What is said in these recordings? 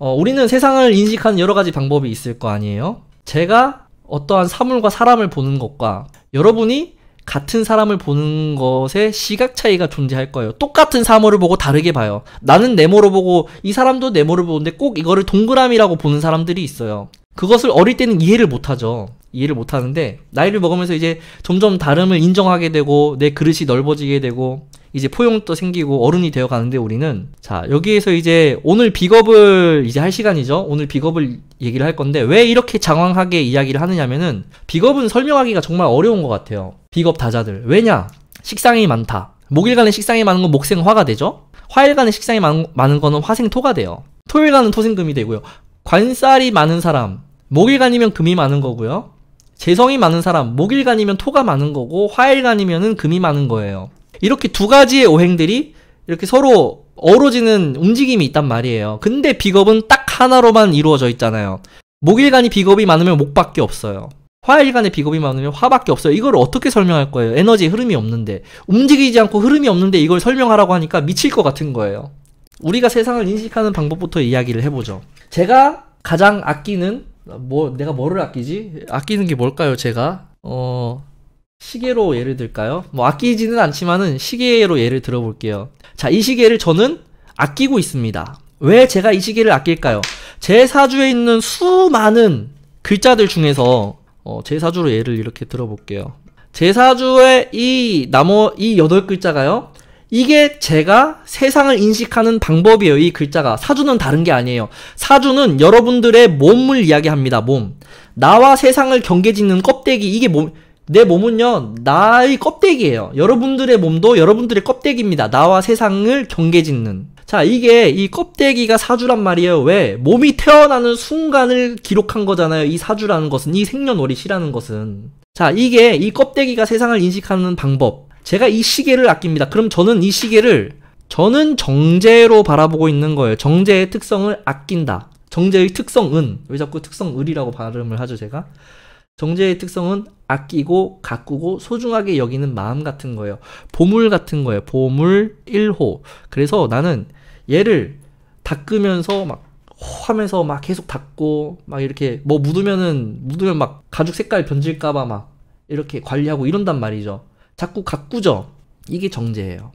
어, 우리는 세상을 인식하는 여러 가지 방법이 있을 거 아니에요? 제가 어떠한 사물과 사람을 보는 것과 여러분이 같은 사람을 보는 것에 시각 차이가 존재할 거예요. 똑같은 사물을 보고 다르게 봐요. 나는 네모로 보고 이 사람도 네모를 보는데 꼭 이거를 동그라미라고 보는 사람들이 있어요. 그것을 어릴 때는 이해를 못하죠. 이해를 못하는데 나이를 먹으면서 이제 점점 다름을 인정하게 되고 내 그릇이 넓어지게 되고 이제 포용도 생기고 어른이 되어 가는데 우리는 자 여기에서 이제 오늘 비겁을 이제 할 시간이죠 오늘 비겁을 얘기를 할 건데 왜 이렇게 장황하게 이야기를 하느냐면은 비겁은 설명하기가 정말 어려운 것 같아요 비겁 다자들 왜냐 식상이 많다 목일간에 식상이 많은 건 목생화가 되죠 화일간에 식상이 많은, 많은 거는 화생토가 돼요 토일간은 토생금이 되고요 관살이 많은 사람 목일간이면 금이 많은 거고요. 재성이 많은 사람, 목일간이면 토가 많은 거고 화일간이면은 금이 많은 거예요. 이렇게 두 가지의 오행들이 이렇게 서로 어우러지는 움직임이 있단 말이에요. 근데 비겁은 딱 하나로만 이루어져 있잖아요. 목일간이 비겁이 많으면 목밖에 없어요. 화일간에 비겁이 많으면 화밖에 없어요. 이걸 어떻게 설명할 거예요? 에너지 의 흐름이 없는데 움직이지 않고 흐름이 없는데 이걸 설명하라고 하니까 미칠 것 같은 거예요. 우리가 세상을 인식하는 방법부터 이야기를 해보죠. 제가 가장 아끼는 뭐 내가 뭐를 아끼지? 아끼는 게 뭘까요, 제가? 어 시계로 예를 들까요? 뭐 아끼지는 않지만은 시계로 예를 들어볼게요. 자, 이 시계를 저는 아끼고 있습니다. 왜 제가 이 시계를 아낄까요? 제 사주에 있는 수많은 글자들 중에서 어, 제 사주로 예를 이렇게 들어볼게요. 제 사주의 이 나머 이 여덟 글자가요. 이게 제가 세상을 인식하는 방법이에요. 이 글자가. 사주는 다른 게 아니에요. 사주는 여러분들의 몸을 이야기합니다. 몸. 나와 세상을 경계 짓는 껍데기. 이게 몸, 내 몸은요, 나의 껍데기예요. 여러분들의 몸도 여러분들의 껍데기입니다. 나와 세상을 경계 짓는. 자, 이게 이 껍데기가 사주란 말이에요. 왜? 몸이 태어나는 순간을 기록한 거잖아요. 이 사주라는 것은, 이 생년월일이라는 것은. 자, 이게 이 껍데기가 세상을 인식하는 방법. 제가 이 시계를 아낍니다. 그럼 저는 이 시계를 저는 정제로 바라보고 있는 거예요. 정제의 특성을 아낀다. 정제의 특성은 왜 자꾸 특성을이라고 발음을 하죠 제가? 정제의 특성은 아끼고 가꾸고 소중하게 여기는 마음 같은 거예요. 보물 같은 거예요. 보물 1호. 그래서 나는 얘를 닦으면서 막 호하면서 막 계속 닦고 막 이렇게 뭐 묻으면은 묻으면 막 가죽 색깔 변질까봐 막 이렇게 관리하고 이런단 말이죠. 자꾸 가꾸죠. 이게 정제예요.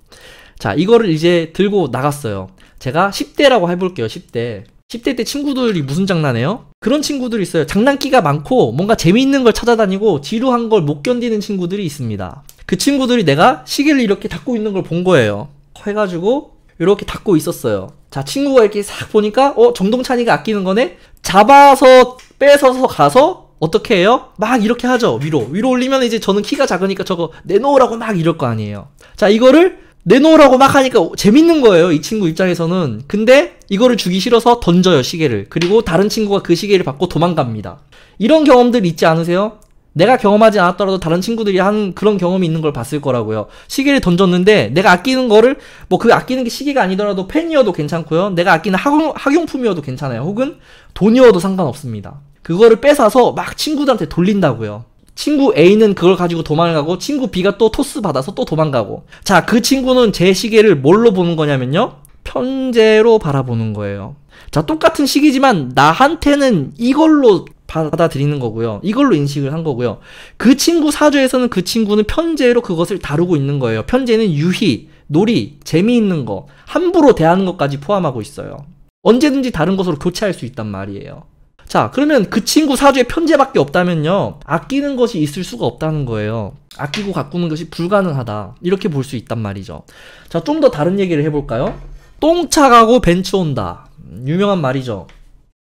자, 이거를 이제 들고 나갔어요. 제가 10대라고 해볼게요, 10대. 10대 때 친구들이 무슨 장난해요? 그런 친구들이 있어요. 장난기가 많고 뭔가 재미있는 걸 찾아다니고 지루한 걸 못 견디는 친구들이 있습니다. 그 친구들이 내가 시계를 이렇게 닫고 있는 걸 본 거예요. 해가지고 이렇게 닫고 있었어요. 자, 친구가 이렇게 싹 보니까 어, 정동찬이가 아끼는 거네? 잡아서 뺏어서 가서 어떻게 해요? 막 이렇게 하죠. 위로. 위로 올리면 이제 저는 키가 작으니까 저거 내놓으라고 막 이럴 거 아니에요. 자, 이거를 내놓으라고 막 하니까 재밌는 거예요. 이 친구 입장에서는. 근데 이거를 주기 싫어서 던져요, 시계를. 그리고 다른 친구가 그 시계를 받고 도망갑니다. 이런 경험들 있지 않으세요? 내가 경험하지 않았더라도 다른 친구들이 한 그런 경험이 있는 걸 봤을 거라고요. 시계를 던졌는데 내가 아끼는 거를 뭐 그 아끼는 게 시계가 아니더라도 펜이어도 괜찮고요. 내가 아끼는 학용, 학용품이어도 괜찮아요. 혹은 돈이어도 상관없습니다. 그거를 뺏어서 막 친구들한테 돌린다고요. 친구 A는 그걸 가지고 도망가고 친구 B가 또 토스 받아서 또 도망가고 자 그 친구는 제 시계를 뭘로 보는 거냐면요 편제로 바라보는 거예요 자 똑같은 시기지만 나한테는 이걸로 받아들이는 거고요 이걸로 인식을 한 거고요 그 친구 사주에서는 그 친구는 편제로 그것을 다루고 있는 거예요 편제는 유희, 놀이, 재미있는 거 함부로 대하는 것까지 포함하고 있어요 언제든지 다른 것으로 교체할 수 있단 말이에요 자, 그러면 그 친구 사주에 편제밖에 없다면요. 아끼는 것이 있을 수가 없다는 거예요. 아끼고 가꾸는 것이 불가능하다. 이렇게 볼 수 있단 말이죠. 자, 좀 더 다른 얘기를 해볼까요? 똥차 가고 벤츠 온다. 음, 유명한 말이죠.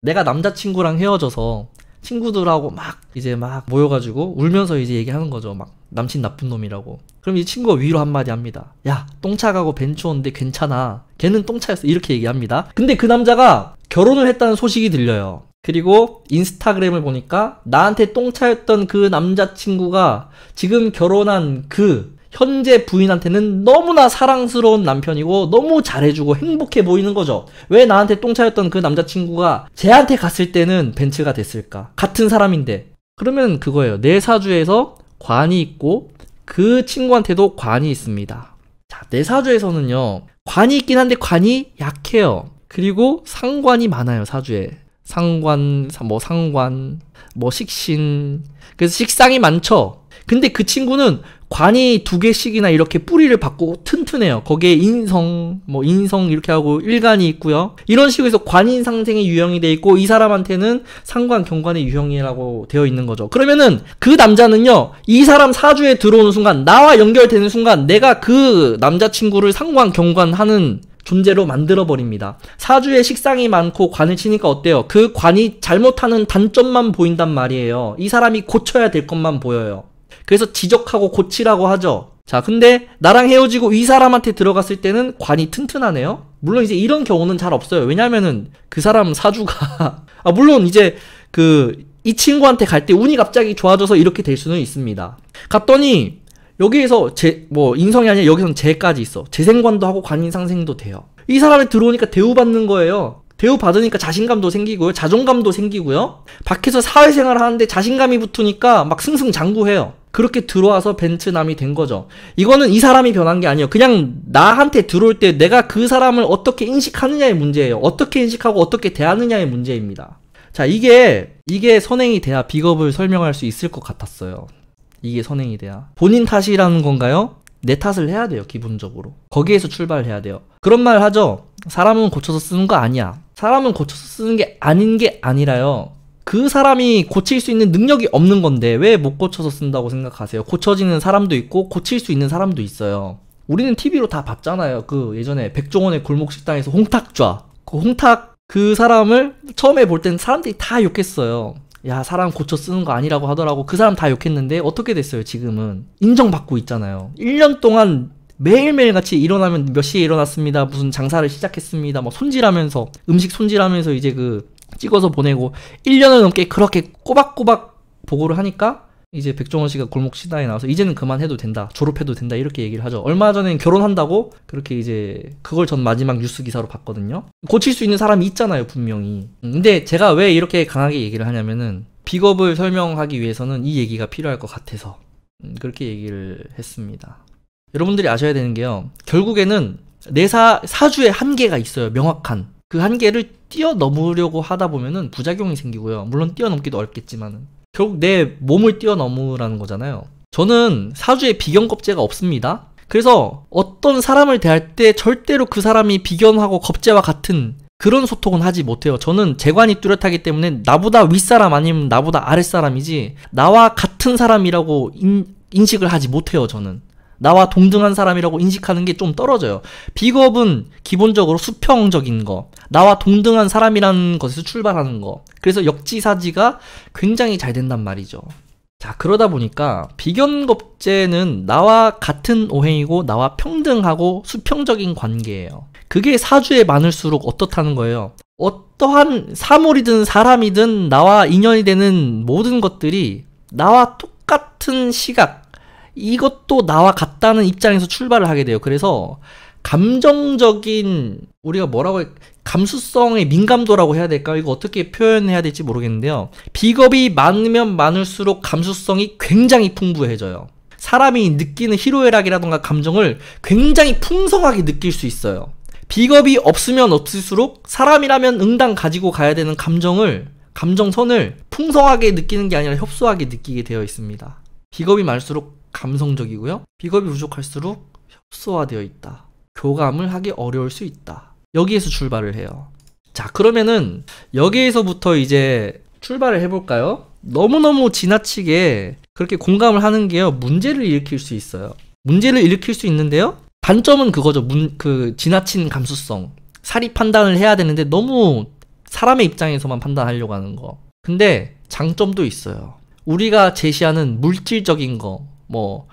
내가 남자친구랑 헤어져서 친구들하고 막 이제 막 모여가지고 울면서 이제 얘기하는 거죠. 막 남친 나쁜 놈이라고. 그럼 이 친구가 위로 한마디 합니다. 야, 똥차 가고 벤츠 온데 괜찮아. 걔는 똥차였어. 이렇게 얘기합니다. 근데 그 남자가 결혼을 했다는 소식이 들려요. 그리고 인스타그램을 보니까 나한테 똥차였던 그 남자친구가 지금 결혼한 그 현재 부인한테는 너무나 사랑스러운 남편이고 너무 잘해주고 행복해 보이는 거죠. 왜 나한테 똥차였던 그 남자친구가 쟤한테 갔을 때는 벤츠가 됐을까? 같은 사람인데. 그러면 그거예요. 내 사주에서 관이 있고 그 친구한테도 관이 있습니다. 자, 내 사주에서는요. 관이 있긴 한데 관이 약해요. 그리고 상관이 많아요, 사주에. 상관, 뭐 상관, 뭐 식신. 그래서 식상이 많죠. 근데 그 친구는 관이 두 개씩이나 이렇게 뿌리를 받고 튼튼해요. 거기에 인성, 뭐 인성 이렇게 하고 일간이 있고요. 이런 식으로 해서 관인 상생의 유형이 돼 있고 이 사람한테는 상관 경관의 유형이라고 되어 있는 거죠. 그러면은 그 남자는요. 이 사람 사주에 들어오는 순간 나와 연결되는 순간 내가 그 남자친구를 상관 경관하는 존재로 만들어버립니다. 사주에 식상이 많고 관을 치니까 어때요? 그 관이 잘못하는 단점만 보인단 말이에요. 이 사람이 고쳐야 될 것만 보여요. 그래서 지적하고 고치라고 하죠. 자, 근데 나랑 헤어지고 이 사람한테 들어갔을 때는 관이 튼튼하네요? 물론 이제 이런 경우는 잘 없어요. 왜냐면은 그 사람 사주가. 아, 물론 이제 그, 이 친구한테 갈 때 운이 갑자기 좋아져서 이렇게 될 수는 있습니다. 갔더니 여기에서 제, 뭐, 인성이 아니라 여기서는 재까지 있어. 재생관도 하고 관인상생도 돼요. 이 사람이 들어오니까 대우받는 거예요. 대우받으니까 자신감도 생기고요. 자존감도 생기고요. 밖에서 사회생활 을 하는데 자신감이 붙으니까 막 승승장구해요. 그렇게 들어와서 벤츠남이 된 거죠. 이거는 이 사람이 변한 게 아니에요. 그냥 나한테 들어올 때 내가 그 사람을 어떻게 인식하느냐의 문제예요. 어떻게 인식하고 어떻게 대하느냐의 문제입니다. 자, 이게, 이게 선행이 돼야 비겁을 설명할 수 있을 것 같았어요. 이게 선행이 돼야. 본인 탓이라는 건가요? 내 탓을 해야 돼요, 기본적으로. 거기에서 출발해야 돼요. 그런 말 하죠? 사람은 고쳐서 쓰는 거 아니야. 사람은 고쳐서 쓰는 게 아닌 게 아니라요. 그 사람이 고칠 수 있는 능력이 없는 건데 왜 못 고쳐서 쓴다고 생각하세요? 고쳐지는 사람도 있고 고칠 수 있는 사람도 있어요. 우리는 TV로 다 봤잖아요. 그 예전에 백종원의 골목 식당에서 홍탁좌. 그 홍탁 그 사람을 처음에 볼 땐 사람들이 다 욕했어요. 야 사람 고쳐 쓰는 거 아니라고 하더라고 그 사람 다 욕했는데 어떻게 됐어요 지금은 인정받고 있잖아요 1년 동안 매일매일 같이 일어나면 몇 시에 일어났습니다 무슨 장사를 시작했습니다 뭐 손질하면서 음식 손질하면서 이제 그 찍어서 보내고 1년을 넘게 그렇게 꼬박꼬박 보고를 하니까 이제 백종원 씨가 골목 시다에 나와서 이제는 그만해도 된다. 졸업해도 된다. 이렇게 얘기를 하죠. 얼마 전엔 결혼한다고 그렇게 이제 그걸 전 마지막 뉴스 기사로 봤거든요. 고칠 수 있는 사람이 있잖아요, 분명히. 근데 제가 왜 이렇게 강하게 얘기를 하냐면은 비겁을 설명하기 위해서는 이 얘기가 필요할 것 같아서 음, 그렇게 얘기를 했습니다. 여러분들이 아셔야 되는 게요. 결국에는 내사 사주의 한계가 있어요. 명확한. 그 한계를 뛰어넘으려고 하다 보면은 부작용이 생기고요. 물론 뛰어넘기도 어렵겠지만은 결국 내 몸을 뛰어넘으라는 거잖아요. 저는 사주에 비견겁제가 없습니다. 그래서 어떤 사람을 대할 때 절대로 그 사람이 비견하고 겁제와 같은 그런 소통은 하지 못해요. 저는 재관이 뚜렷하기 때문에 나보다 윗사람 아니면 나보다 아랫사람이지 나와 같은 사람이라고 인, 인식을 하지 못해요, 저는. 나와 동등한 사람이라고 인식하는 게 좀 떨어져요. 비겁은 기본적으로 수평적인 거, 나와 동등한 사람이라는 것에서 출발하는 거. 그래서 역지사지가 굉장히 잘 된단 말이죠. 자, 그러다 보니까 비견겁제는 나와 같은 오행이고 나와 평등하고 수평적인 관계예요. 그게 사주에 많을수록 어떻다는 거예요. 어떠한 사물이든 사람이든 나와 인연이 되는 모든 것들이 나와 똑같은 시각, 이것도 나와 같다는 입장에서 출발을 하게 돼요. 그래서 감정적인 우리가 뭐라고 할, 감수성의 민감도라고 해야 될까? 이거 어떻게 표현해야 될지 모르겠는데요. 비겁이 많으면 많을수록 감수성이 굉장히 풍부해져요. 사람이 느끼는 희로애락이라던가 감정을 굉장히 풍성하게 느낄 수 있어요. 비겁이 없으면 없을수록 사람이라면 응당 가지고 가야 되는 감정을 감정선을 풍성하게 느끼는 게 아니라 협소하게 느끼게 되어 있습니다. 비겁이 많을수록 감성적이고요. 비겁이 부족할수록 협소화되어 있다. 교감을 하기 어려울 수 있다. 여기에서 출발을 해요. 자, 그러면은 여기에서부터 이제 출발을 해볼까요? 너무너무 지나치게 그렇게 공감을 하는 게요. 문제를 일으킬 수 있어요. 문제를 일으킬 수 있는데요. 단점은 그거죠. 문, 그 지나친 감수성. 사리 판단을 해야 되는데 너무 사람의 입장에서만 판단하려고 하는 거. 근데 장점도 있어요. 우리가 제시하는 물질적인 거, 뭐,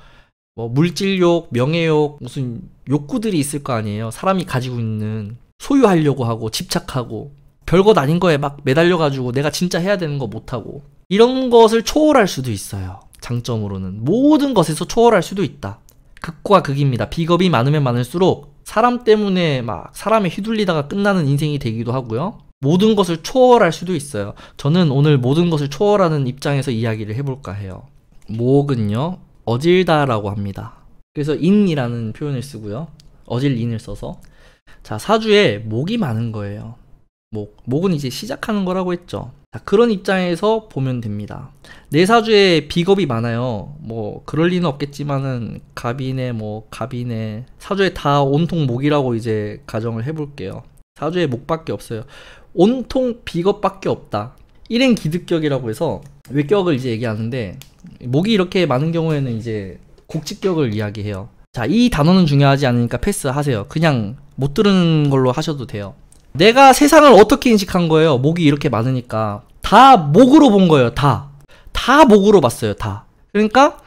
뭐 물질욕, 명예욕, 무슨 욕구들이 있을 거 아니에요. 사람이 가지고 있는 소유하려고 하고 집착하고 별것 아닌 거에 막 매달려 가지고 내가 진짜 해야 되는 거 못 하고 이런 것을 초월할 수도 있어요. 장점으로는 모든 것에서 초월할 수도 있다. 극과 극입니다. 비겁이 많으면 많을수록 사람 때문에 막 사람에 휘둘리다가 끝나는 인생이 되기도 하고요. 모든 것을 초월할 수도 있어요. 저는 오늘 모든 것을 초월하는 입장에서 이야기를 해볼까 해요. 모은요 어질다라고 합니다. 그래서 인이라는 표현을 쓰고요. 어질인을 써서 자 사주에 목이 많은 거예요. 목 목은 이제 시작하는 거라고 했죠. 자, 그런 입장에서 보면 됩니다. 내 네 사주에 비겁이 많아요. 뭐 그럴 리는 없겠지만은 갑인의뭐갑인의 사주에 다 온통 목이라고 이제 가정을 해볼게요. 사주에 목밖에 없어요. 온통 비겁밖에 없다. 1행 기득격이라고 해서 외격을 이제 얘기하는데 목이 이렇게 많은 경우에는 이제 곡직격을 이야기해요. 자, 이 단어는 중요하지 않으니까 패스하세요. 그냥 못 들은 걸로 하셔도 돼요. 내가 세상을 어떻게 인식한 거예요? 목이 이렇게 많으니까. 다 목으로 본 거예요, 다. 다 목으로 봤어요, 다. 그러니까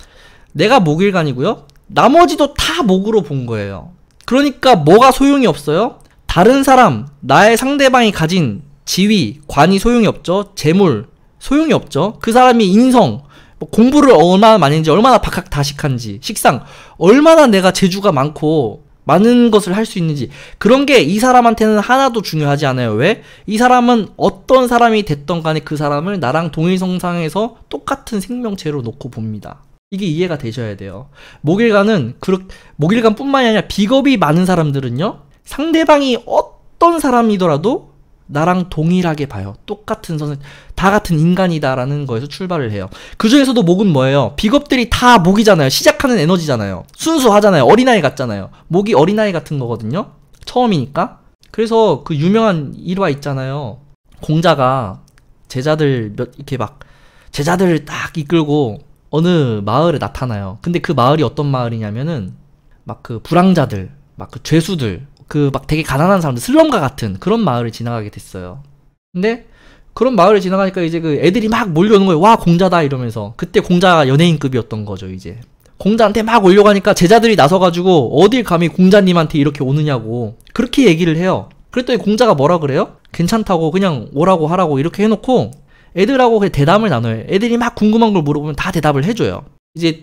내가 목일간이고요. 나머지도 다 목으로 본 거예요. 그러니까 뭐가 소용이 없어요? 다른 사람, 나의 상대방이 가진 지위, 관이 소용이 없죠. 재물 소용이 없죠. 그 사람이 인성, 뭐 공부를 얼마나 많이 했는지, 얼마나 박학다식한지, 식상, 얼마나 내가 재주가 많고 많은 것을 할 수 있는지 그런 게 이 사람한테는 하나도 중요하지 않아요. 왜? 이 사람은 어떤 사람이 됐던 간에 그 사람을 나랑 동일 성상에서 똑같은 생명체로 놓고 봅니다. 이게 이해가 되셔야 돼요. 목일간은그 모길간뿐만이 아니라 비겁이 많은 사람들은요. 상대방이 어떤 사람이더라도 나랑 동일하게 봐요. 똑같은 선생, 다 같은 인간이다라는 거에서 출발을 해요. 그 중에서도 목은 뭐예요? 비겁들이 다 목이잖아요. 시작하는 에너지잖아요. 순수하잖아요. 어린아이 같잖아요. 목이 어린아이 같은 거거든요. 처음이니까. 그래서 그 유명한 일화 있잖아요. 공자가 제자들 몇, 이렇게 막, 제자들을 딱 이끌고 어느 마을에 나타나요. 근데 그 마을이 어떤 마을이냐면은, 막 그 불황자들, 막 그 죄수들, 그막 되게 가난한 사람들 슬럼가 같은 그런 마을을 지나가게 됐어요. 근데 그런 마을을 지나가니까 이제 그 애들이 막 몰려오는 거예요. 와 공자다 이러면서 그때 공자가 연예인급이었던 거죠 이제. 공자한테 막 올려가니까 제자들이 나서가지고 어딜 감히 공자님한테 이렇게 오느냐고 그렇게 얘기를 해요. 그랬더니 공자가 뭐라 그래요? 괜찮다고 그냥 오라고 하라고 이렇게 해놓고 애들하고 그 대담을 나눠요. 애들이 막 궁금한 걸 물어보면 다 대답을 해줘요. 이제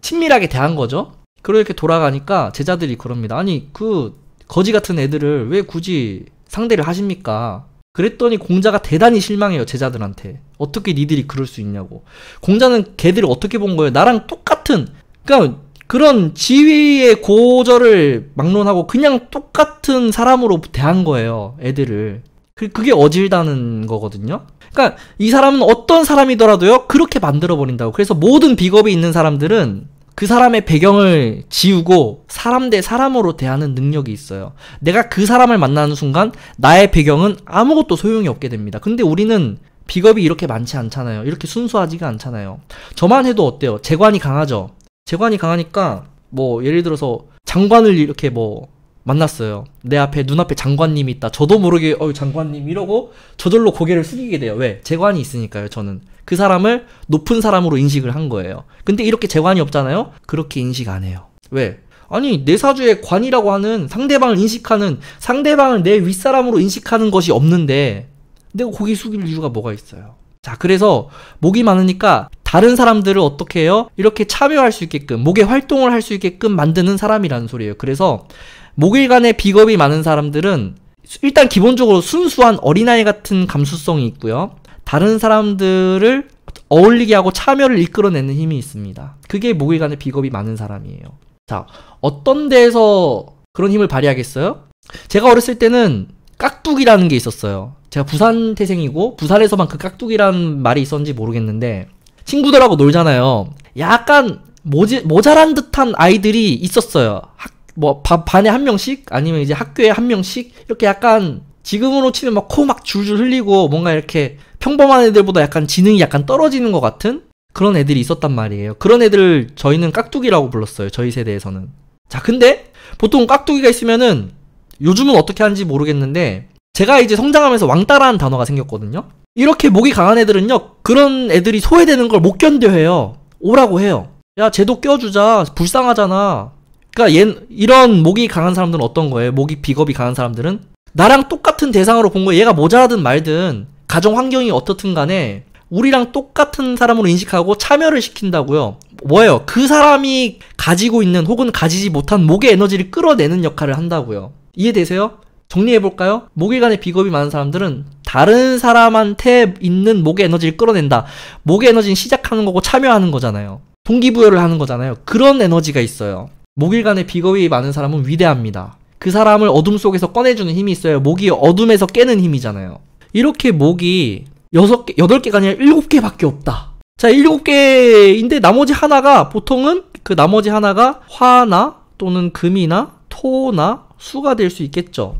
친밀하게 대한 거죠. 그렇게 돌아가니까 제자들이 그럽니다. 아니 그 거지 같은 애들을 왜 굳이 상대를 하십니까? 그랬더니 공자가 대단히 실망해요 제자들한테 어떻게 니들이 그럴 수 있냐고 공자는 걔들을 어떻게 본 거예요 나랑 똑같은 그러니까 그런 지위의 고절을 막론하고 그냥 똑같은 사람으로 대한 거예요 애들을 그, 그게 어질다는 거거든요 그러니까 이 사람은 어떤 사람이더라도요 그렇게 만들어 버린다고 그래서 모든 비겁이 있는 사람들은 그 사람의 배경을 지우고 사람 대 사람으로 대하는 능력이 있어요. 내가 그 사람을 만나는 순간 나의 배경은 아무것도 소용이 없게 됩니다. 근데 우리는 비겁이 이렇게 많지 않잖아요. 이렇게 순수하지가 않잖아요. 저만 해도 어때요? 재관이 강하죠? 재관이 강하니까 뭐 예를 들어서 장관을 이렇게 뭐 만났어요. 내 앞에 눈앞에 장관님이 있다. 저도 모르게 어 장관님 이러고 저절로 고개를 숙이게 돼요. 왜? 재관이 있으니까요, 저는. 그 사람을 높은 사람으로 인식을 한 거예요. 근데 이렇게 재관이 없잖아요? 그렇게 인식 안 해요. 왜? 아니, 내 사주의 관이라고 하는 상대방을 인식하는, 상대방을 내 윗사람으로 인식하는 것이 없는데, 내가 고개 숙일 이유가 뭐가 있어요? 자, 그래서 목이 많으니까 다른 사람들을 어떻게 해요? 이렇게 참여할 수 있게끔, 목의 활동을 할 수 있게끔 만드는 사람이라는 소리예요. 그래서 목일간에 비겁이 많은 사람들은 일단 기본적으로 순수한 어린아이 같은 감수성이 있고요. 다른 사람들을 어울리게 하고 참여를 이끌어내는 힘이 있습니다. 그게 모기관의 비겁이 많은 사람이에요. 자, 어떤 데에서 그런 힘을 발휘하겠어요? 제가 어렸을 때는 깍두기라는 게 있었어요. 제가 부산 태생이고 부산에서만 그 깍두기라는 말이 있었는지 모르겠는데 친구들하고 놀잖아요. 약간 모지, 모자란 듯한 아이들이 있었어요. 학, 뭐 바, 반에 한 명씩 아니면 이제 학교에 한 명씩 이렇게 약간 지금으로 치면 막 코 막 줄줄 흘리고 뭔가 이렇게 평범한 애들보다 약간 지능이 약간 떨어지는 것 같은 그런 애들이 있었단 말이에요. 그런 애들 저희는 깍두기라고 불렀어요. 저희 세대에서는. 자, 근데 보통 깍두기가 있으면은 요즘은 어떻게 하는지 모르겠는데 제가 이제 성장하면서 왕따라는 단어가 생겼거든요. 이렇게 목이 강한 애들은요. 그런 애들이 소외되는 걸 못 견뎌해요. 오라고 해요. 야, 쟤도 껴주자. 불쌍하잖아. 그러니까 얘, 이런 목이 강한 사람들은 어떤 거예요? 목이 비겁이 강한 사람들은 나랑 똑같은 대상으로 본거야 얘가 모자라든 말든 가정 환경이 어떻든 간에 우리랑 똑같은 사람으로 인식하고 참여를 시킨다고요. 뭐예요? 그 사람이 가지고 있는 혹은 가지지 못한 목의 에너지를 끌어내는 역할을 한다고요. 이해되세요? 정리해볼까요? 목일간에 비겁이 많은 사람들은 다른 사람한테 있는 목의 에너지를 끌어낸다. 목의 에너지는 시작하는 거고 참여하는 거잖아요. 동기부여를 하는 거잖아요. 그런 에너지가 있어요. 목일간에 비겁이 많은 사람은 위대합니다. 그 사람을 어둠 속에서 꺼내주는 힘이 있어요. 목이 어둠에서 깨는 힘이잖아요. 이렇게 목이 6개, 8개가 아니라 7개밖에 없다. 자, 7개인데 나머지 하나가 보통은 그 나머지 하나가 화나 또는 금이나 토나 수가 될 수 있겠죠.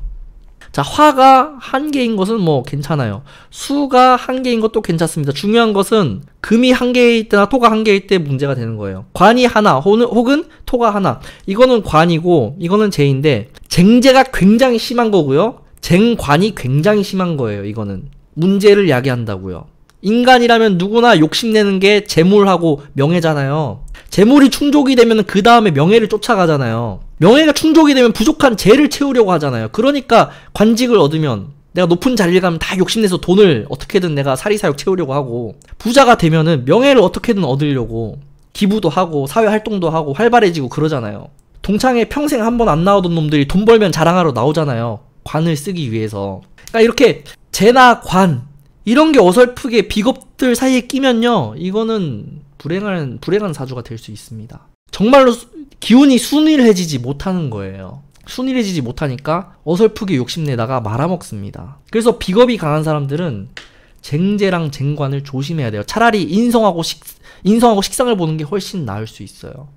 자, 화가 한 개인 것은 뭐 괜찮아요. 수가 한 개인 것도 괜찮습니다. 중요한 것은 금이 한 개일 때나 토가 한 개일 때 문제가 되는 거예요. 관이 하나 혹은, 혹은 토가 하나. 이거는 관이고 이거는 재인데 쟁제가 굉장히 심한 거고요. 쟁관이 굉장히 심한 거예요. 이거는 문제를 야기한다고요. 인간이라면 누구나 욕심내는 게 재물하고 명예잖아요. 재물이 충족이 되면 그 다음에 명예를 쫓아가잖아요. 명예가 충족이 되면 부족한 재를 채우려고 하잖아요. 그러니까 관직을 얻으면 내가 높은 자리를 가면 다 욕심내서 돈을 어떻게든 내가 사리사욕 채우려고 하고 부자가 되면은 명예를 어떻게든 얻으려고 기부도 하고 사회 활동도 하고 활발해지고 그러잖아요. 동창회 평생 한 번 안 나오던 놈들이 돈 벌면 자랑하러 나오잖아요. 관을 쓰기 위해서. 그러니까 이렇게 재나 관 이런 게 어설프게 비겁들 사이에 끼면요. 이거는 불행한 불행한 사주가 될 수 있습니다. 정말로 기운이 순일해지지 못하는 거예요. 순일해지지 못하니까 어설프게 욕심내다가 말아먹습니다. 그래서 비겁이 강한 사람들은 쟁제랑 쟁관을 조심해야 돼요. 차라리 인성하고 식, 인성하고 식상을 보는 게 훨씬 나을 수 있어요.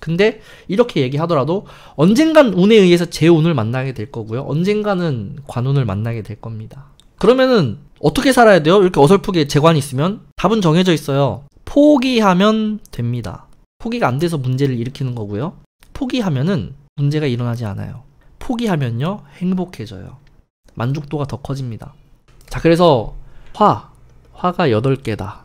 근데 이렇게 얘기하더라도 언젠간 운에 의해서 제 운을 만나게 될 거고요. 언젠가는 관운을 만나게 될 겁니다. 그러면은 어떻게 살아야 돼요? 이렇게 어설프게 재관이 있으면 답은 정해져 있어요. 포기하면 됩니다. 포기가 안 돼서 문제를 일으키는 거고요. 포기하면은 문제가 일어나지 않아요. 포기하면요, 행복해져요. 만족도가 더 커집니다. 자, 그래서 화, 화가 8개다.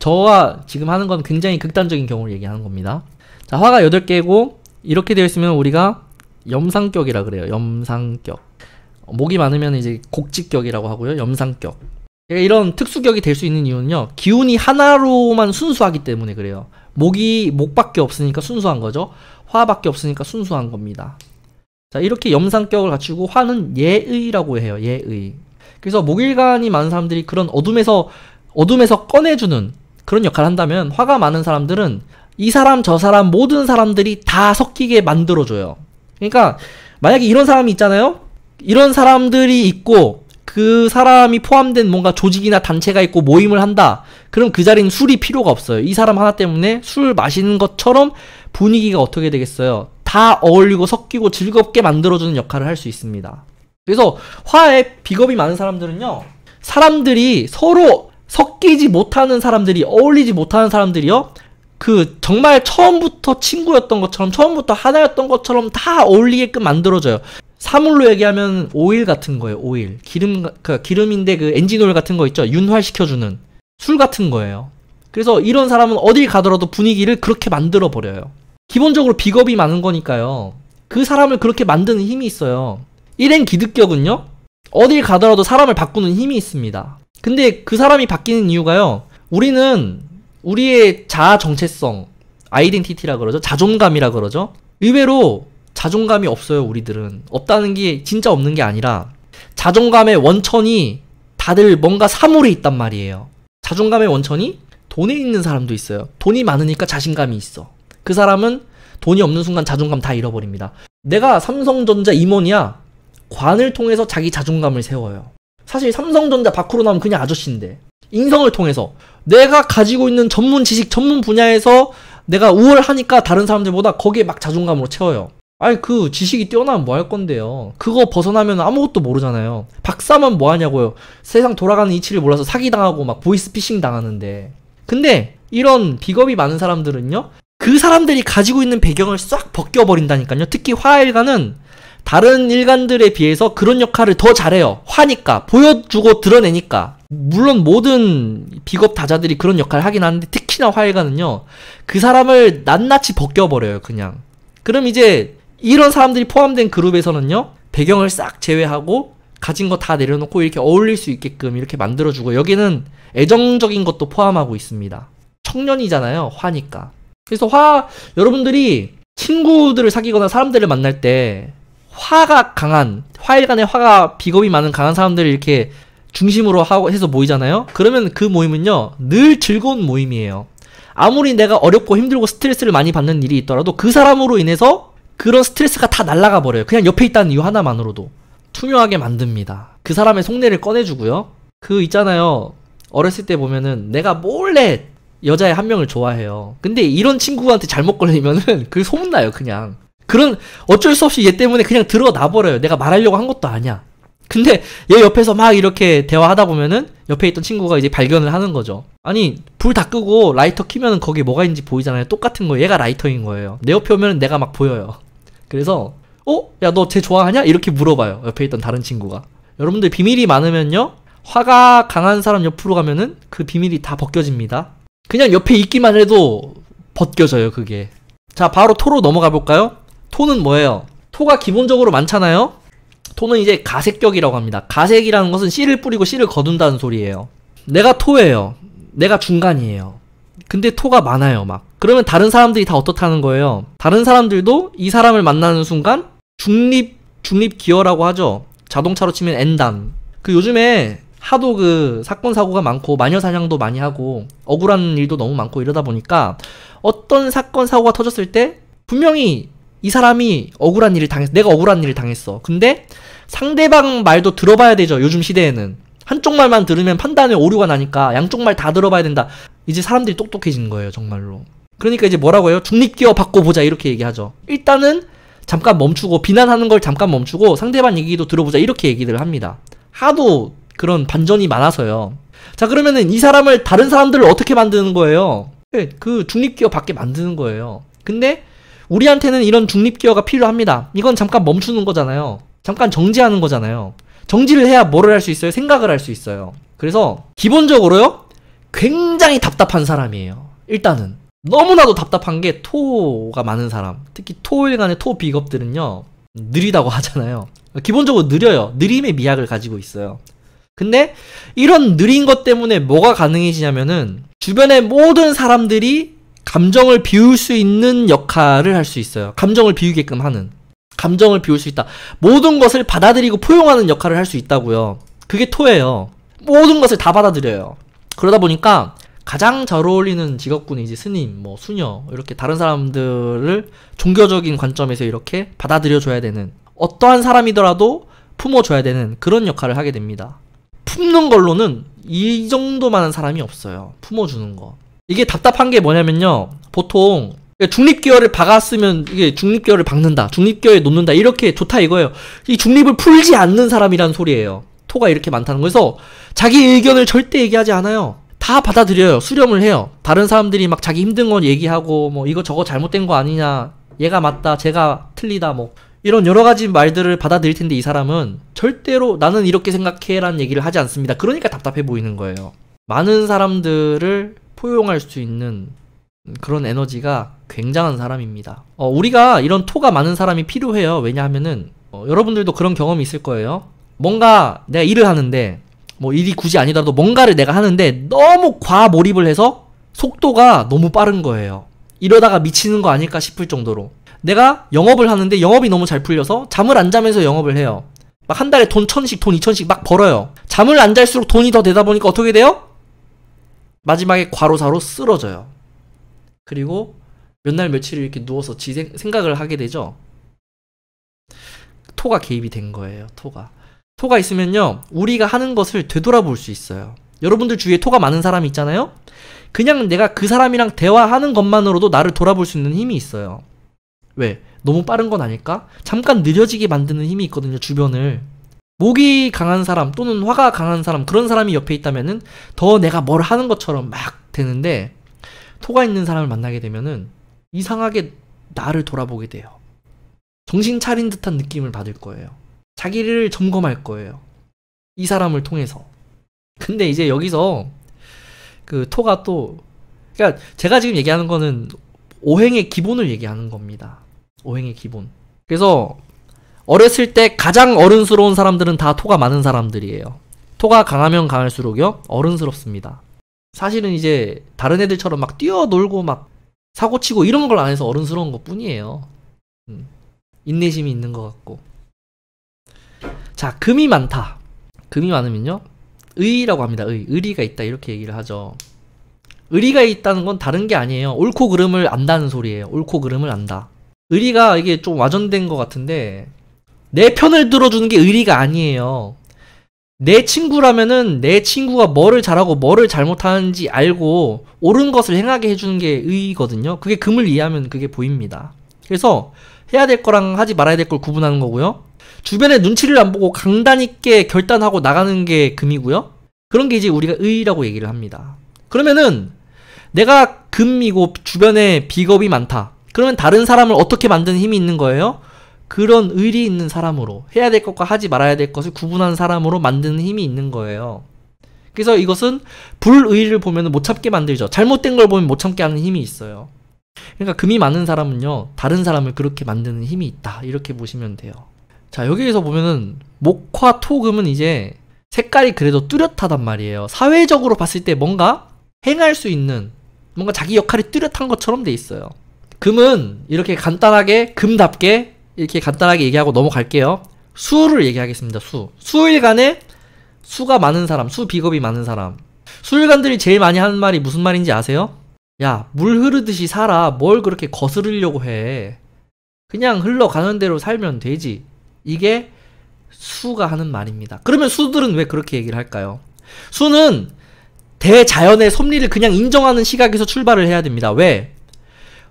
저와 지금 하는 건 굉장히 극단적인 경우를 얘기하는 겁니다. 자, 화가 8개고 이렇게 되어 있으면 우리가 염상격이라 그래요. 염상격. 목이 많으면 이제 곡지격이라고 하고요. 염상격. 이런 특수격이 될 수 있는 이유는요. 기운이 하나로만 순수하기 때문에 그래요. 목이 목밖에 없으니까 순수한 거죠. 화밖에 없으니까 순수한 겁니다. 자 이렇게 염상격을 갖추고 화는 예의라고 해요. 예의. 그래서 목일간이 많은 사람들이 그런 어둠에서 어둠에서 꺼내주는 그런 역할을 한다면 화가 많은 사람들은 이 사람 저 사람 모든 사람들이 다 섞이게 만들어줘요. 그러니까 만약에 이런 사람이 있잖아요. 이런 사람들이 있고 그 사람이 포함된 뭔가 조직이나 단체가 있고 모임을 한다. 그럼 그 자리는 술이 필요가 없어요. 이 사람 하나 때문에 술 마시는 것처럼 분위기가 어떻게 되겠어요? 다 어울리고 섞이고 즐겁게 만들어주는 역할을 할 수 있습니다. 그래서 화에 비겁이 많은 사람들은요, 사람들이 서로 섞이지 못하는 사람들이 어울리지 못하는 사람들이요, 그 정말 처음부터 친구였던 것처럼 처음부터 하나였던 것처럼 다 어울리게끔 만들어져요. 사물로 얘기하면 오일 같은 거예요. 오일. 기름 그 기름인데 그 엔진오일 같은 거 있죠. 윤활시켜 주는 술 같은 거예요. 그래서 이런 사람은 어딜 가더라도 분위기를 그렇게 만들어 버려요. 기본적으로 비겁이 많은 거니까요. 그 사람을 그렇게 만드는 힘이 있어요. 일행 기득격은요. 어딜 가더라도 사람을 바꾸는 힘이 있습니다. 근데 그 사람이 바뀌는 이유가요. 우리는 우리의 자아 정체성, 아이덴티티라 그러죠. 자존감이라 그러죠. 의외로 자존감이 없어요, 우리들은. 없다는 게 진짜 없는 게 아니라 자존감의 원천이 다들 뭔가 사물에 있단 말이에요. 자존감의 원천이 돈에 있는 사람도 있어요. 돈이 많으니까 자신감이 있어. 그 사람은 돈이 없는 순간 자존감 다 잃어버립니다. 내가 삼성전자 임원이야. 관을 통해서 자기 자존감을 세워요. 사실 삼성전자 밖으로 나면 그냥 아저씨인데. 인성을 통해서 내가 가지고 있는 전문 지식, 전문 분야에서 내가 우월하니까 다른 사람들보다 거기에 막 자존감으로 채워요. 아니 그 지식이 뛰어나면 뭐 할 건데요. 그거 벗어나면 아무것도 모르잖아요. 박사만 뭐 하냐고요. 세상 돌아가는 이치를 몰라서 사기당하고 막 보이스피싱 당하는데. 근데 이런 비겁이 많은 사람들은요. 그 사람들이 가지고 있는 배경을 싹 벗겨버린다니까요. 특히 화일가는 다른 일간들에 비해서 그런 역할을 더 잘해요. 화니까. 보여주고 드러내니까. 물론 모든 비겁 다자들이 그런 역할을 하긴 하는데 특히나 화일가는요. 그 사람을 낱낱이 벗겨버려요. 그냥. 그럼 이제 이런 사람들이 포함된 그룹에서는요, 배경을 싹 제외하고 가진 거 다 내려놓고 이렇게 어울릴 수 있게끔 이렇게 만들어주고 여기는 애정적인 것도 포함하고 있습니다. 청년이잖아요. 화니까. 그래서 화, 여러분들이 친구들을 사귀거나 사람들을 만날 때 화가 강한, 화일간의 화가 비겁이 많은 강한 사람들을 이렇게 중심으로 하고 해서 모이잖아요. 그러면 그 모임은요, 늘 즐거운 모임이에요. 아무리 내가 어렵고 힘들고 스트레스를 많이 받는 일이 있더라도 그 사람으로 인해서 그런 스트레스가 다 날아가 버려요. 그냥 옆에 있다는 이유 하나만으로도. 투명하게 만듭니다. 그 사람의 속내를 꺼내주고요. 그 있잖아요. 어렸을 때 보면은 내가 몰래 여자애 한 명을 좋아해요. 근데 이런 친구한테 잘못 걸리면은 그 소문나요, 그냥. 그런 어쩔 수 없이 얘 때문에 그냥 들어나 버려요. 내가 말하려고 한 것도 아니야. 근데 얘 옆에서 막 이렇게 대화하다 보면은 옆에 있던 친구가 이제 발견을 하는 거죠. 아니 불 다 끄고 라이터 키면은 거기 뭐가 있는지 보이잖아요. 똑같은 거예요 얘가 라이터인 거예요. 내 옆에 오면은 내가 막 보여요. 그래서 어? 야 너 쟤 좋아하냐? 이렇게 물어봐요. 옆에 있던 다른 친구가. 여러분들 비밀이 많으면요. 화가 강한 사람 옆으로 가면은 그 비밀이 다 벗겨집니다. 그냥 옆에 있기만 해도 벗겨져요, 그게. 자, 바로 토로 넘어가 볼까요? 토는 뭐예요? 토가 기본적으로 많잖아요? 토는 이제 가색격이라고 합니다. 가색이라는 것은 씨를 뿌리고 씨를 거둔다는 소리예요. 내가 토예요. 내가 중간이에요. 근데 토가 많아요, 막. 그러면 다른 사람들이 다 어떻다는 거예요. 다른 사람들도 이 사람을 만나는 순간 중립 중립 기어라고 하죠. 자동차로 치면 엔단. 그 요즘에 하도 그 사건 사고가 많고 마녀 사냥도 많이 하고 억울한 일도 너무 많고 이러다 보니까 어떤 사건 사고가 터졌을 때 분명히 이 사람이 억울한 일을 당했어. 내가 억울한 일을 당했어. 근데 상대방 말도 들어봐야 되죠. 요즘 시대에는. 한쪽 말만 들으면 판단에 오류가 나니까 양쪽 말 다 들어봐야 된다. 이제 사람들이 똑똑해진 거예요, 정말로. 그러니까 이제 뭐라고 해요? 중립기어 바꿔보자 이렇게 얘기하죠. 일단은 잠깐 멈추고 비난하는 걸 잠깐 멈추고 상대방 얘기도 들어보자 이렇게 얘기를 합니다. 하도 그런 반전이 많아서요. 자 그러면은 이 사람을 다른 사람들을 어떻게 만드는 거예요? 예, 그 중립기어 밖에 만드는 거예요. 근데 우리한테는 이런 중립기어가 필요합니다. 이건 잠깐 멈추는 거잖아요. 잠깐 정지하는 거잖아요. 정지를 해야 뭐를 할 수 있어요? 생각을 할 수 있어요. 그래서 기본적으로요. 굉장히 답답한 사람이에요. 일단은 너무나도 답답한 게 토가 많은 사람 특히 토일간의 토 비겁들은요 느리다고 하잖아요 기본적으로 느려요 느림의 미학을 가지고 있어요 근데 이런 느린 것 때문에 뭐가 가능해지냐면은 주변의 모든 사람들이 감정을 비울 수 있는 역할을 할 수 있어요 감정을 비우게끔 하는 감정을 비울 수 있다 모든 것을 받아들이고 포용하는 역할을 할 수 있다고요 그게 토예요 모든 것을 다 받아들여요 그러다 보니까 가장 잘 어울리는 직업군이 이제 스님, 뭐 수녀 이렇게 다른 사람들을 종교적인 관점에서 이렇게 받아들여줘야 되는 어떠한 사람이더라도 품어줘야 되는 그런 역할을 하게 됩니다. 품는 걸로는 이 정도만한 사람이 없어요. 품어주는 거. 이게 답답한 게 뭐냐면요. 보통 중립기어를 박았으면 이게 중립기어를 박는다, 중립기어에 놓는다 이렇게 좋다 이거예요. 이 중립을 풀지 않는 사람이란 소리예요. 토가 이렇게 많다는 거에서 자기 의견을 절대 얘기하지 않아요. 다 받아들여요. 수렴을 해요. 다른 사람들이 막 자기 힘든 건 얘기하고 뭐 이거 저거 잘못된 거 아니냐. 얘가 맞다. 제가 틀리다. 뭐 이런 여러 가지 말들을 받아들일 텐데 이 사람은 절대로 나는 이렇게 생각해라는 얘기를 하지 않습니다. 그러니까 답답해 보이는 거예요. 많은 사람들을 포용할 수 있는 그런 에너지가 굉장한 사람입니다. 어, 우리가 이런 토가 많은 사람이 필요해요. 왜냐하면은 어, 여러분들도 그런 경험이 있을 거예요. 뭔가 내가 일을 하는데 뭐 일이 굳이 아니더라도 뭔가를 내가 하는데 너무 과몰입을 해서 속도가 너무 빠른 거예요. 이러다가 미치는 거 아닐까 싶을 정도로. 내가 영업을 하는데 영업이 너무 잘 풀려서 잠을 안 자면서 영업을 해요. 막 한 달에 돈 천씩, 돈 이천씩 막 벌어요. 잠을 안 잘수록 돈이 더 되다 보니까 어떻게 돼요? 마지막에 과로사로 쓰러져요. 그리고 몇 날 며칠을 이렇게 누워서 지 생각을 하게 되죠. 토가 개입이 된 거예요, 토가. 토가 있으면요 우리가 하는 것을 되돌아볼 수 있어요 여러분들 주위에 토가 많은 사람이 있잖아요 그냥 내가 그 사람이랑 대화하는 것만으로도 나를 돌아볼 수 있는 힘이 있어요 왜? 너무 빠른 건 아닐까? 잠깐 느려지게 만드는 힘이 있거든요 주변을 목이 강한 사람 또는 화가 강한 사람 그런 사람이 옆에 있다면은 더 내가 뭘 하는 것처럼 막 되는데 토가 있는 사람을 만나게 되면은 이상하게 나를 돌아보게 돼요 정신 차린 듯한 느낌을 받을 거예요 자기를 점검할 거예요. 이 사람을 통해서. 근데 이제 여기서 그 토가 또 그러니까 제가 지금 얘기하는 거는 오행의 기본을 얘기하는 겁니다. 오행의 기본. 그래서 어렸을 때 가장 어른스러운 사람들은 다 토가 많은 사람들이에요. 토가 강하면 강할수록요 어른스럽습니다. 사실은 이제 다른 애들처럼 막 뛰어놀고 막 사고치고 이런 걸 안 해서 어른스러운 것 뿐이에요. 음. 인내심이 있는 것 같고. 자, 금이 많다. 금이 많으면요. 의라고 합니다. 의. 의리가 있다. 이렇게 얘기를 하죠. 의리가 있다는 건 다른 게 아니에요. 옳고 그름을 안다는 소리예요. 옳고 그름을 안다. 의리가 이게 좀 와전된 것 같은데 내 편을 들어주는 게 의리가 아니에요. 내 친구라면은 내 친구가 뭐를 잘하고 뭐를 잘못하는지 알고 옳은 것을 행하게 해주는 게 의거든요. 그게 금을 이해하면 그게 보입니다. 그래서 해야 될 거랑 하지 말아야 될 걸 구분하는 거고요. 주변의 눈치를 안 보고 강단 있게 결단하고 나가는 게 금이고요. 그런 게 이제 우리가 의라고 얘기를 합니다. 그러면은 내가 금이고 주변에 비겁이 많다. 그러면 다른 사람을 어떻게 만드는 힘이 있는 거예요? 그런 의리 있는 사람으로 해야 될 것과 하지 말아야 될 것을 구분하는 사람으로 만드는 힘이 있는 거예요. 그래서 이것은 불의를 보면 못 참게 만들죠. 잘못된 걸 보면 못 참게 하는 힘이 있어요. 그러니까 금이 많은 사람은요, 다른 사람을 그렇게 만드는 힘이 있다. 이렇게 보시면 돼요. 자 여기에서 보면은 목화 토금은 이제 색깔이 그래도 뚜렷하단 말이에요. 사회적으로 봤을 때 뭔가 행할 수 있는 뭔가 자기 역할이 뚜렷한 것처럼 돼 있어요. 금은 이렇게 간단하게 금답게 이렇게 간단하게 얘기하고 넘어갈게요. 수를 얘기하겠습니다. 수. 수일간에 수가 많은 사람, 수 비겁이 많은 사람. 수일간들이 제일 많이 하는 말이 무슨 말인지 아세요? 야, 물 흐르듯이 살아. 뭘 그렇게 거스르려고 해. 그냥 흘러가는 대로 살면 되지. 이게 수가 하는 말입니다. 그러면 수들은 왜 그렇게 얘기를 할까요? 수는 대자연의 섭리를 그냥 인정하는 시각에서 출발을 해야 됩니다. 왜?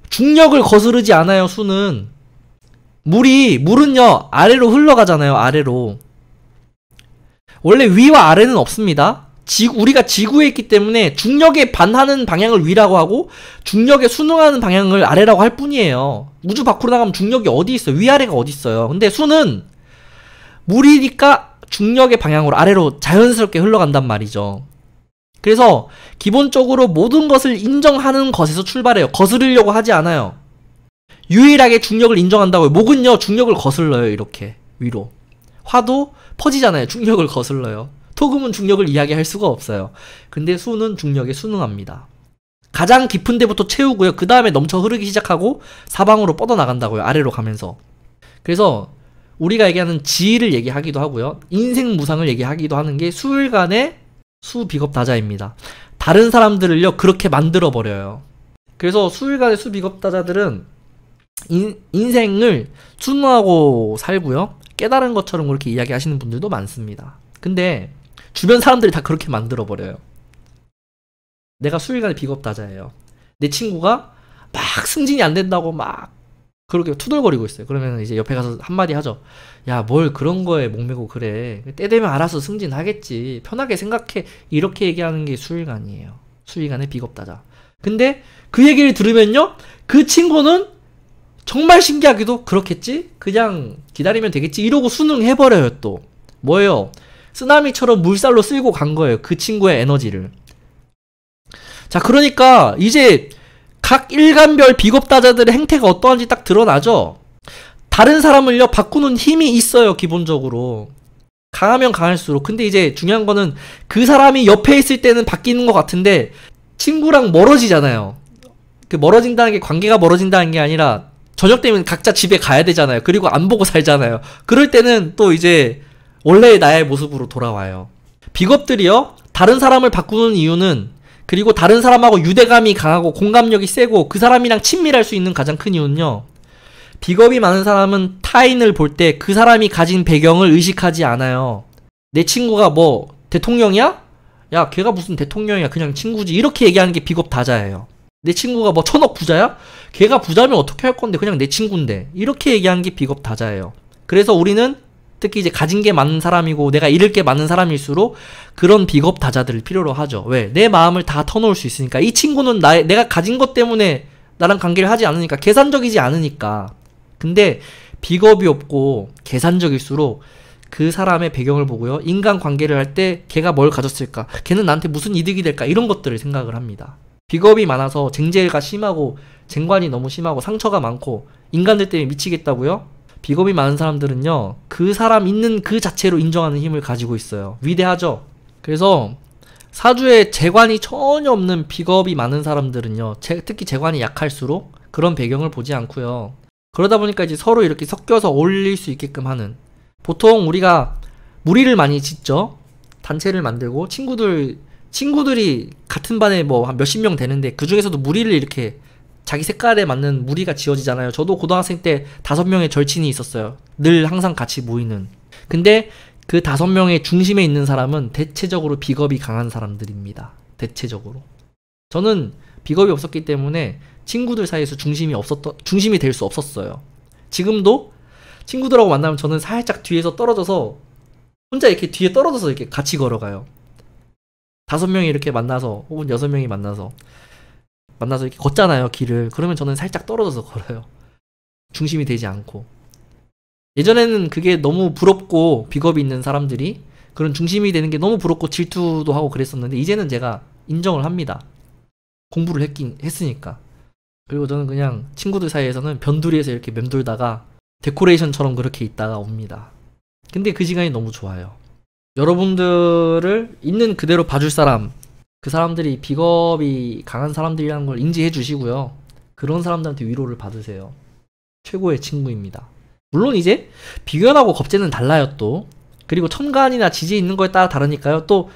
중력을 거스르지 않아요, 수는. 물이, 물은요, 아래로 흘러가잖아요, 아래로. 원래 위와 아래는 없습니다. 지, 우리가 지구에 있기 때문에 중력에 반하는 방향을 위라고 하고 중력에 순응하는 방향을 아래라고 할 뿐이에요. 우주 밖으로 나가면 중력이 어디 있어요? 위아래가 어디 있어요? 근데 수는 물이니까 중력의 방향으로 아래로 자연스럽게 흘러간단 말이죠. 그래서 기본적으로 모든 것을 인정하는 것에서 출발해요. 거스르려고 하지 않아요. 유일하게 중력을 인정한다고요. 목은요, 중력을 거슬러요, 이렇게. 위로. 화도 퍼지잖아요. 중력을 거슬러요. 토금은 중력을 이야기할 수가 없어요. 근데 수는 중력에 순응합니다. 가장 깊은 데부터 채우고요. 그 다음에 넘쳐 흐르기 시작하고 사방으로 뻗어나간다고요. 아래로 가면서. 그래서 우리가 얘기하는 지위를 얘기하기도 하고요. 인생 무상을 얘기하기도 하는 게 수일간의 수비겁다자입니다. 다른 사람들을요. 그렇게 만들어버려요. 그래서 수일간의 수비겁다자들은 인, 인생을 순응하고 살고요. 깨달은 것처럼 그렇게 이야기하시는 분들도 많습니다. 근데 주변 사람들이 다 그렇게 만들어 버려요. 내가 수일간에 비겁다자예요. 내 친구가 막 승진이 안 된다고 막 그렇게 투덜거리고 있어요. 그러면 이제 옆에 가서 한마디 하죠. 야, 뭘 그런 거에 목매고 그래. 때 되면 알아서 승진하겠지. 편하게 생각해. 이렇게 얘기하는 게 수일간이에요. 수일간의 비겁다자. 근데 그 얘기를 들으면요. 그 친구는 정말 신기하기도 그렇겠지? 그냥 기다리면 되겠지? 이러고 수능해버려요, 또. 뭐예요? 쓰나미처럼 물살로 쓸고 간 거예요. 그 친구의 에너지를. 자, 그러니까 이제 각 일간별 비겁다자들의 행태가 어떠한지 딱 드러나죠? 다른 사람을요, 바꾸는 힘이 있어요, 기본적으로. 강하면 강할수록. 근데 이제 중요한 거는 그 사람이 옆에 있을 때는 바뀌는 것 같은데, 친구랑 멀어지잖아요. 그 멀어진다는 게 관계가 멀어진다는 게 아니라, 저녁 되면 각자 집에 가야 되잖아요. 그리고 안 보고 살잖아요. 그럴 때는 또 이제 원래의 나의 모습으로 돌아와요. 비겁들이요. 다른 사람을 바꾸는 이유는 그리고 다른 사람하고 유대감이 강하고 공감력이 세고 그 사람이랑 친밀할 수 있는 가장 큰 이유는요. 비겁이 많은 사람은 타인을 볼 때 그 사람이 가진 배경을 의식하지 않아요. 내 친구가 뭐 대통령이야? 야, 걔가 무슨 대통령이야. 그냥 친구지. 이렇게 얘기하는 게 비겁 다자예요. 내 친구가 뭐 천억 부자야? 걔가 부자면 어떻게 할 건데 그냥 내 친구인데. 이렇게 얘기하는 게 비겁 다자예요. 그래서 우리는 특히 이제 가진 게 많은 사람이고 내가 잃을 게 많은 사람일수록 그런 비겁다자들을 필요로 하죠. 왜? 내 마음을 다 터놓을 수 있으니까. 이 친구는 나 내가 가진 것 때문에 나랑 관계를 하지 않으니까 계산적이지 않으니까. 근데 비겁이 없고 계산적일수록 그 사람의 배경을 보고요. 인간 관계를 할 때 걔가 뭘 가졌을까? 걔는 나한테 무슨 이득이 될까? 이런 것들을 생각을 합니다. 비겁이 많아서 쟁제가 심하고 쟁관이 너무 심하고 상처가 많고 인간들 때문에 미치겠다고요? 비겁이 많은 사람들은요, 그 사람 있는 그 자체로 인정하는 힘을 가지고 있어요. 위대하죠? 그래서 사주에 재관이 전혀 없는 비겁이 많은 사람들은요, 제, 특히 재관이 약할수록 그런 배경을 보지 않고요. 그러다 보니까 이제 서로 이렇게 섞여서 어울릴 수 있게끔 하는. 보통 우리가 무리를 많이 짓죠? 단체를 만들고 친구들, 친구들이 같은 반에 뭐 한 몇십 명 되는데 그 중에서도 무리를 이렇게 자기 색깔에 맞는 무리가 지어지잖아요. 저도 고등학생 때 다섯 명의 절친이 있었어요. 늘 항상 같이 모이는. 근데 그 다섯 명의 중심에 있는 사람은 대체적으로 비겁이 강한 사람들입니다. 대체적으로. 저는 비겁이 없었기 때문에 친구들 사이에서 중심이 없었던 중심이 될 수 없었어요. 지금도 친구들하고 만나면 저는 살짝 뒤에서 떨어져서 혼자 이렇게 뒤에 떨어져서 이렇게 같이 걸어가요. 다섯 명이 이렇게 만나서 혹은 여섯 명이 만나서 만나서 이렇게 걷잖아요, 길을. 그러면 저는 살짝 떨어져서 걸어요. 중심이 되지 않고. 예전에는 그게 너무 부럽고 비겁이 있는 사람들이 그런 중심이 되는 게 너무 부럽고 질투도 하고 그랬었는데 이제는 제가 인정을 합니다. 공부를 했긴 했으니까. 그리고 저는 그냥 친구들 사이에서는 변두리에서 이렇게 맴돌다가 데코레이션처럼 그렇게 있다가 옵니다. 근데 그 시간이 너무 좋아요. 여러분들을 있는 그대로 봐줄 사람 그 사람들이 비겁이 강한 사람들이라는 걸 인지해 주시고요. 그런 사람들한테 위로를 받으세요. 최고의 친구입니다. 물론 이제 비견하고 겁재는 달라요 또. 그리고 천간이나 지지 있는 거에 따라 다르니까요. 또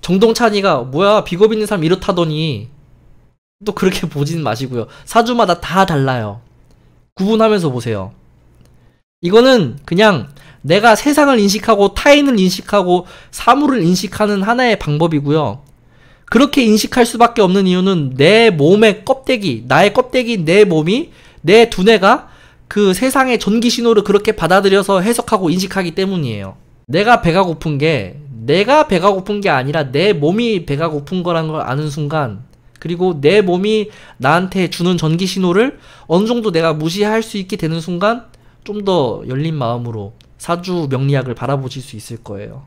정동찬이가 뭐야 비겁 있는 사람 이렇다더니 또 그렇게 보진 마시고요. 사주마다 다 달라요. 구분하면서 보세요. 이거는 그냥 내가 세상을 인식하고 타인을 인식하고 사물을 인식하는 하나의 방법이고요. 그렇게 인식할 수밖에 없는 이유는 내 몸의 껍데기, 나의 껍데기, 내 몸이, 내 두뇌가 그 세상의 전기 신호를 그렇게 받아들여서 해석하고 인식하기 때문이에요. 내가 배가 고픈 게 내가 배가 고픈 게 아니라 내 몸이 배가 고픈 거라는걸 아는 순간 그리고 내 몸이 나한테 주는 전기 신호를 어느 정도 내가 무시할 수 있게 되는 순간 좀 더 열린 마음으로 사주 명리학을 바라보실 수 있을 거예요.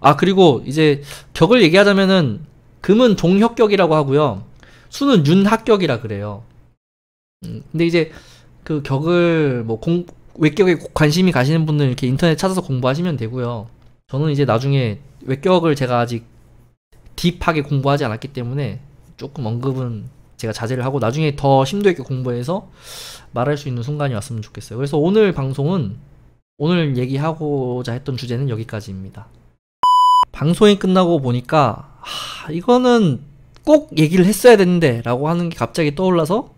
아 그리고 이제 격을 얘기하자면은 금은 종협격이라고 하고요. 수는 윤합격이라 그래요. 음, 근데 이제 그 격을 뭐 공, 외격에 관심이 가시는 분들 이렇게 인터넷 찾아서 공부하시면 되고요. 저는 이제 나중에 외격을 제가 아직 딥하게 공부하지 않았기 때문에 조금 언급은 제가 자제를 하고 나중에 더 심도 있게 공부해서 말할 수 있는 순간이 왔으면 좋겠어요. 그래서 오늘 방송은 오늘 얘기하고자 했던 주제는 여기까지입니다. 방송이 끝나고 보니까 아, 이거는 꼭 얘기를 했어야 되는데 라고 하는 게 갑자기 떠올라서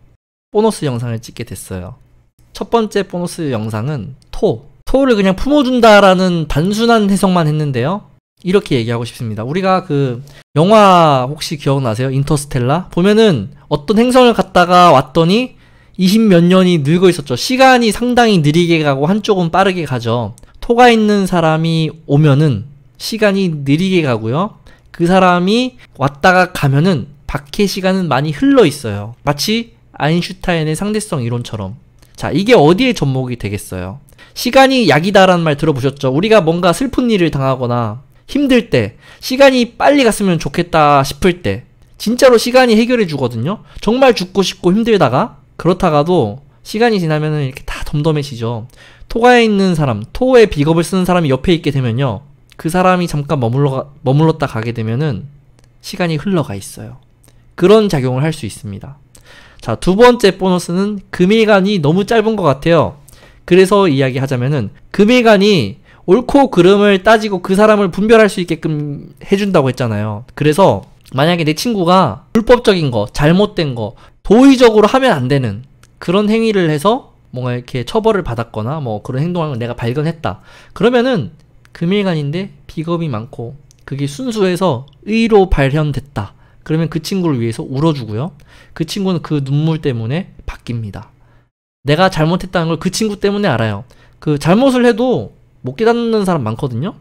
보너스 영상을 찍게 됐어요. 첫 번째 보너스 영상은 토. 토를 그냥 품어준다라는 단순한 해석만 했는데요. 이렇게 얘기하고 싶습니다. 우리가 그 영화 혹시 기억나세요? 인터스텔라? 보면은 어떤 행성을 갔다가 왔더니 20 몇 년이 늙어 있었죠. 시간이 상당히 느리게 가고 한쪽은 빠르게 가죠. 토가 있는 사람이 오면은 시간이 느리게 가고요. 그 사람이 왔다가 가면은 박해 시간은 많이 흘러 있어요. 마치 아인슈타인의 상대성 이론처럼. 자, 이게 어디에 접목이 되겠어요? 시간이 약이다라는 말 들어보셨죠? 우리가 뭔가 슬픈 일을 당하거나 힘들 때, 시간이 빨리 갔으면 좋겠다 싶을 때, 진짜로 시간이 해결해 주거든요? 정말 죽고 싶고 힘들다가, 그렇다가도 시간이 지나면은 이렇게 다 덤덤해지죠. 토가에 있는 사람, 토의 비겁을 쓰는 사람이 옆에 있게 되면요. 그 사람이 잠깐 머물러 머물렀다 가게 되면은 시간이 흘러가 있어요. 그런 작용을 할 수 있습니다. 자, 두 번째 보너스는 금일간이 너무 짧은 것 같아요. 그래서 이야기하자면은 금일간이 옳고 그름을 따지고 그 사람을 분별할 수 있게끔 해준다고 했잖아요. 그래서 만약에 내 친구가 불법적인 거, 잘못된 거, 도의적으로 하면 안 되는 그런 행위를 해서 뭔가 이렇게 처벌을 받았거나 뭐 그런 행동을 내가 발견했다. 그러면은 금일간인데 비겁이 많고 그게 순수해서 의로 발현됐다. 그러면 그 친구를 위해서 울어주고요. 그 친구는 그 눈물 때문에 바뀝니다. 내가 잘못했다는 걸 그 친구 때문에 알아요. 그 잘못을 해도 못 깨닫는 사람 많거든요.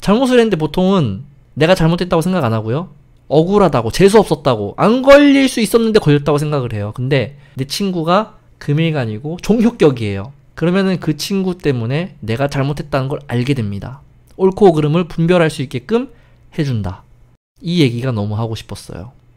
잘못을 했는데 보통은 내가 잘못했다고 생각 안 하고요. 억울하다고, 재수없었다고, 안 걸릴 수 있었는데 걸렸다고 생각을 해요. 근데 내 친구가 금일간이고 종효격이에요. 그러면은 그 친구 때문에 내가 잘못했다는 걸 알게 됩니다. 옳고 그름을 분별할 수 있게끔 해준다. 이 얘기가 너무 하고 싶었어요.